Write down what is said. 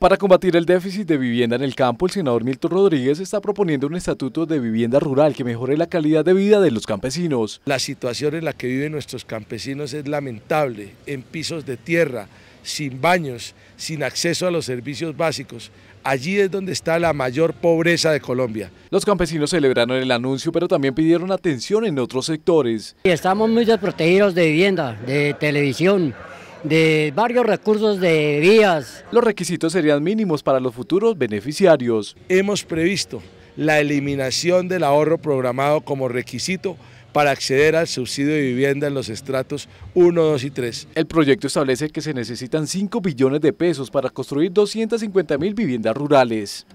Para combatir el déficit de vivienda en el campo, el senador Milton Rodríguez está proponiendo un estatuto de vivienda rural que mejore la calidad de vida de los campesinos. La situación en la que viven nuestros campesinos es lamentable, en pisos de tierra, sin baños, sin acceso a los servicios básicos. Allí es donde está la mayor pobreza de Colombia. Los campesinos celebraron el anuncio, pero también pidieron atención en otros sectores. Estamos muy desprotegidos de vivienda, de televisión, de varios recursos de vías. Los requisitos serían mínimos para los futuros beneficiarios. Hemos previsto la eliminación del ahorro programado como requisito para acceder al subsidio de vivienda en los estratos 1, 2 y 3. El proyecto establece que se necesitan 5 billones de pesos para construir 250 mil viviendas rurales.